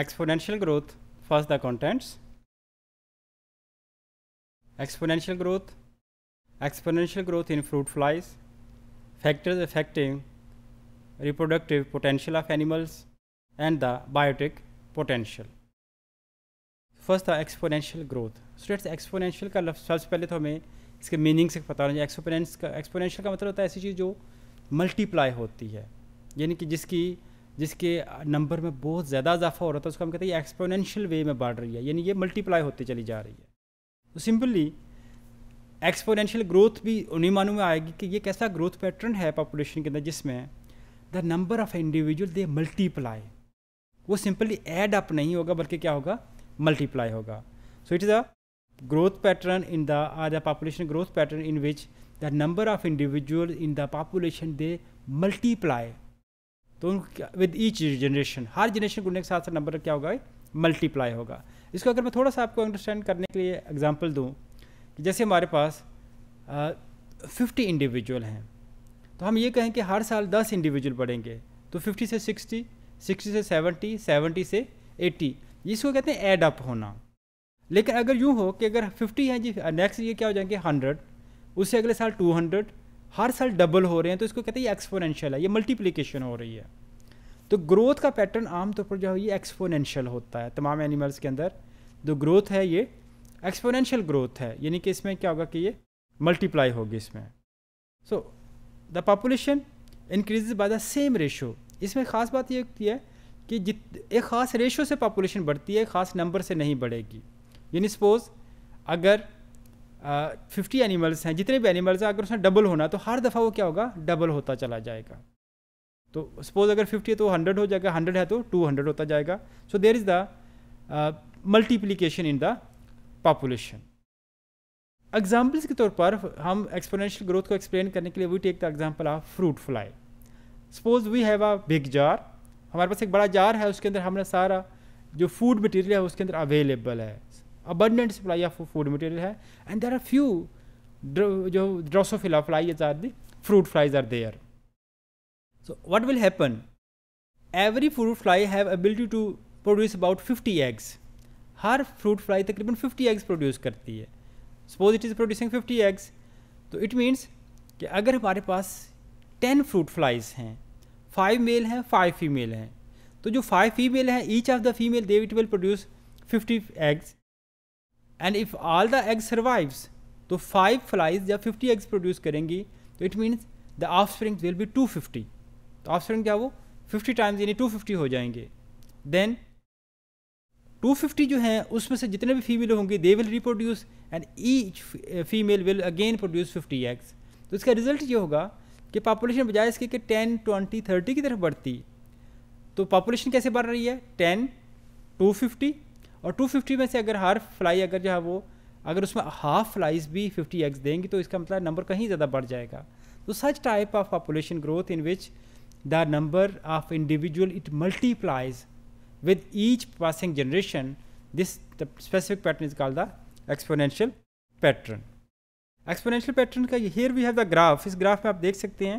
exponential growth first the contents exponential growth exponential growth in fruit flies factors affecting reproductive potential of animals and the biotic potential first था exponential growth students exponential का सबसे पहले तो हमें इसके meaning से पता होना चाहिए एक्सपोनेंस का एक्सपोनेंशियल का मतलब होता है ऐसी चीज़ जो मल्टीप्लाई होती है यानी कि जिसकी जिसके नंबर में बहुत ज़्यादा इजाफा हो रहा था उसको हम कहते हैं एक्सपोनेंशियल वे में बढ़ रही है यानी ये मल्टीप्लाई होती चली जा रही है तो सिंपली एक्सपोनेंशियल ग्रोथ भी उन्हीं मानों में आएगी कि ये कैसा ग्रोथ पैटर्न है पॉपुलेशन के अंदर जिसमें the number of individual they multiply वो सिंपली एड अप नहीं होगा बल्कि क्या होगा मल्टीप्लाई होगा so it is a growth pattern in the or the population growth pattern in which the number of individual in the population they multiply तो उन with each generation हर generation गुड़ने के साथ साथ नंबर क्या होगा मल्टीप्लाई होगा इसको अगर मैं थोड़ा सा आपको अंडरस्टैंड करने के लिए एग्जाम्पल दूँ कि जैसे हमारे पास फिफ्टी इंडिविजुअल हैं तो हम ये कहें कि हर साल दस इंडिविजुअल बढ़ेंगे तो फिफ्टी से सिक्सटी सिक्सटी से सेवेंटी सेवेंटी से एट्टी इसको कहते हैं एड अप होना लेकिन अगर यूँ हो कि अगर फिफ्टी हैं जी नेक्स्ट ये क्या हो जाएंगे हंड्रेड उससे अगले साल टू हंड्रेड हर साल डबल हो रहे हैं तो इसको कहते हैं ये एक्सपोनेंशियल है ये मल्टीप्लिकेशन हो रही है तो ग्रोथ का पैटर्न आमतौर पर जो है ये एक्सपोनेंशियल होता है तमाम एनिमल्स के अंदर जो तो ग्रोथ है ये एक्सपोनेंशियल ग्रोथ है यानी कि इसमें क्या होगा कि ये मल्टीप्लाई होगी इसमें so the population increase by the same ratio इसमें ख़ास बात ये होती है कि जित एक ख़ास रेशो से पॉपुलेशन बढ़ती है ख़ास नंबर से नहीं बढ़ेगी यानी सपोज़ अगर फिफ्टी एनिमल्स हैं जितने भी एनिमल्स हैं अगर उसने डबल होना तो हर दफ़ा वो क्या होगा डबल होता चला जाएगा तो सपोज अगर फिफ्टी है तो हंड्रेड हो जाएगा हंड्रेड है तो टू हंड्रेड होता जाएगा so there is the multiplication in the population examples के तौर पर हम एक्सपोनेंशियल ग्रोथ को एक्सप्लेन करने के लिए we take the example of fruit fly suppose we have a big jar हमारे पास एक बड़ा जार है उसके अंदर हमने सारा जो फूड मटेरियल है उसके अंदर अवेलेबल है abundant supply of food material है एंड देर आर फ्यू जो drosophila flies are the fruit flies are there so what will happen every fruit fly have ability to produce about fifty eggs हर fruit fly तकरीबन fifty eggs produce करती है suppose it is producing fifty eggs तो it means कि अगर हमारे पास ten fruit flies हैं फाइव मेल हैं फाइव फीमेल हैं तो जो फाइव फीमेल हैं each of the female they it will produce fifty eggs and if all the egg survives तो फाइव फ्लाइज जब फिफ्टी एग्स प्रोड्यूस करेंगी तो it means the offspring will be two fifty तो offspring क्या वो fifty times यानी two fifty हो जाएंगे देन टू फिफ्टी जो हैं उसमें से जितने भी फीमेल होंगे they will reproduce and each female will again produce fifty eggs तो इसका रिजल्ट ये होगा कि पॉपुलेशन बजाय इसके कि टेन ट्वेंटी थर्टी की तरफ बढ़ती तो पॉपुलेशन कैसे बढ़ रही है टेन टू फिफ्टी और 250 में से अगर हर फ्लाई अगर जो है वो अगर उसमें हाफ फ्लाइज भी 50 एक्स देंगी तो इसका मतलब नंबर कहीं ज़्यादा बढ़ जाएगा तो such type of population growth in which the number of individual it multiplies with each passing generation this specific pattern is call the the pattern pattern exponential pattern का here we have the graph इस graph में आप देख सकते हैं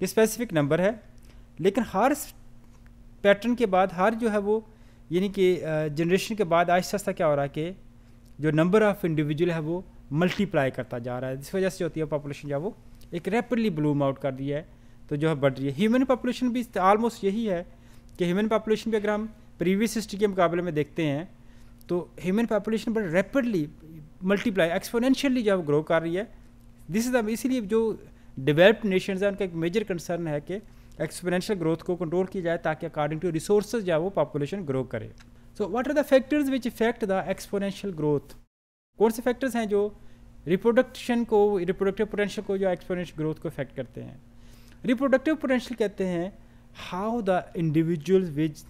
ये specific number है लेकिन हर पैटर्न के बाद हर जो है वो यानी कि जनरेशन के बाद आहिस्ता आहिस्ता क्या हो रहा है कि जो नंबर ऑफ़ इंडिविजुअल है वो मल्टीप्लाई करता जा रहा है जिस वजह से होती है पॉपुलेशन जो है वो एक रैपिडली ब्लूम आउट कर दिया है तो जो है बढ़ रही है ह्यूमन पॉपुलेशन भी आलमोस्ट यही है कि ह्यूमन पॉपुलेशन भी अगर हम प्रीवियस हिस्ट्री के मुकाबले में देखते हैं तो ह्यूमन पॉपुलेशन बड़े रैपिडली मल्टीप्लाई एक्सपोनेंशियली जो है ग्रो कर रही है दिस इज़ इसीलिए जो डेवलप्ड नेशंस हैं उनका एक मेजर कंसर्न है कि एक्सपोनेंशियल ग्रोथ को कंट्रोल किया जाए ताकि अकॉर्डिंग टू रिसोर्स जो है वो पॉपुलेशन ग्रो करे so what are the factors which effect the exponential growth कौन से फैक्टर्स हैं जो रिप्रोडक्शन को रिप्रोडक्टिव पोटेंशियल को जो एक्सपोनेंशियल ग्रोथ को इफेक्ट करते हैं रिप्रोडक्टिव पोटेंशियल कहते हैं how the individual which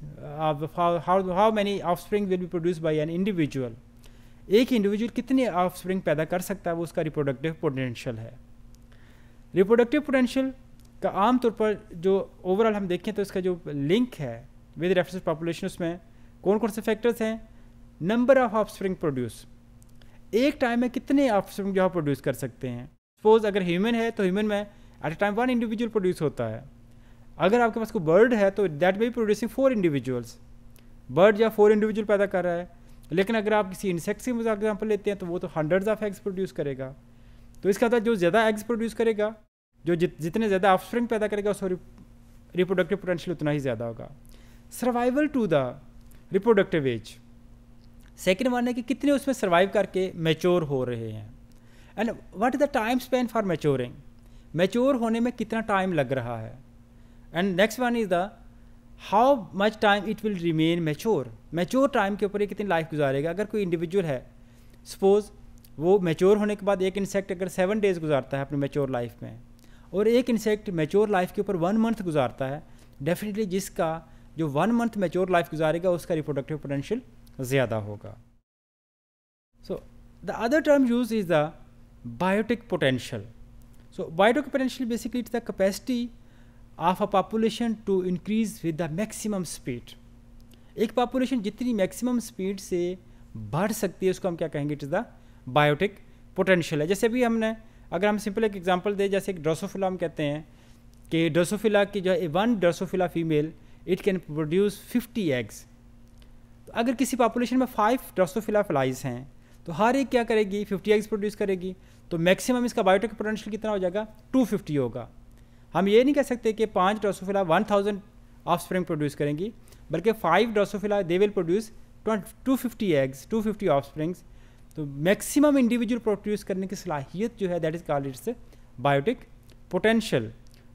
how how many offspring will be produce by an individual एक इंडिविजुअल कितने स्प्रिंग पैदा कर सकता है वो उसका रिप्रोडक्टिव पोटेंशियल है रिप्रोडक्टिव पोटेंशियल का आमतौर पर जो ओवरऑल हम देखें तो इसका जो लिंक है विद रेफरेंस पॉपुलेशन उसमें कौन कौन से फैक्टर्स हैं number of offspring produce एक टाइम में कितने ऑफ स्प्रिंग जो है प्रोड्यूस कर सकते हैं सपोज अगर ह्यूमन है तो ह्यूमन में at a time one individual produce होता है अगर आपके पास कोई बर्ड है तो that may be producing four individuals bird या फोर इंडिविजुअल पैदा कर रहा है लेकिन अगर आप किसी इंसेक्ट से एग्जाम्पल लेते हैं तो वो तो हंड्रेड ऑफ एग्स प्रोड्यूस करेगा तो इसका मतलब जो ज़्यादा एग्स प्रोड्यूस करेगा जो जित जितने ज़्यादा ऑफस्प्रिंग पैदा करेगा उसका रिप्रोडक्टिव पोटेंशियल उतना ही ज़्यादा होगा survival to the reproductive age second one है कि कितने उसमें सर्वाइव करके मेच्योर हो रहे हैं and what is the time span for maturing mature होने में कितना टाइम लग रहा है and next one is the how much time it will remain mature mature time के ऊपर ये कितनी लाइफ गुजारेगा अगर कोई इंडिविजुअल है सपोज़ वो मेच्योर होने के बाद एक इंसेक्ट अगर सेवन डेज़ गुजारता है अपनी मेच्योर लाइफ में और एक इंसेक्ट मेच्योर लाइफ के ऊपर वन मंथ गुजारता है डेफिनेटली जिसका जो वन मंथ मेच्योर लाइफ गुजारेगा उसका रिप्रोडक्टिव पोटेंशियल ज़्यादा होगा so the other term use is the biotic potential so biotic potential basically it's the capacity of a population to increase with the maximum speed एक population जितनी maximum speed से बढ़ सकती है उसको हम क्या कहेंगे it is the biotic potential है जैसे अभी हमने अगर हम सिंपल एक एग्जांपल दें जैसे एक ड्रोसोफिला हम कहते हैं कि ड्रोसोफिला की जो है one drosophila female it can produce 50 eggs तो अगर किसी पॉपुलेशन में फाइव ड्रोसोफिला फ्लाइज हैं तो हर एक क्या करेगी 50 एग्स प्रोड्यूस करेगी तो मैक्सिमम इसका बायोटेक पोटेंशियल कितना हो जाएगा 250 होगा हम ये नहीं कह सकते कि पाँच drosophila one thousand offspring produce करेंगी बल्कि five drosophila they will produce two fifty eggs two fifty offsprings तो मैक्सिमम इंडिविजुअल प्रोड्यूस करने की सलाहियत जो है that is called it's biotic potential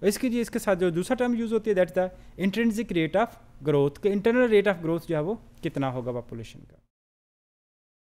इसके लिए इसके साथ जो दूसरा टर्म यूज़ होती है that the intrinsic rate of growth के इंटरनल रेट ऑफ ग्रोथ जो है वो कितना होगा पॉपुलेशन का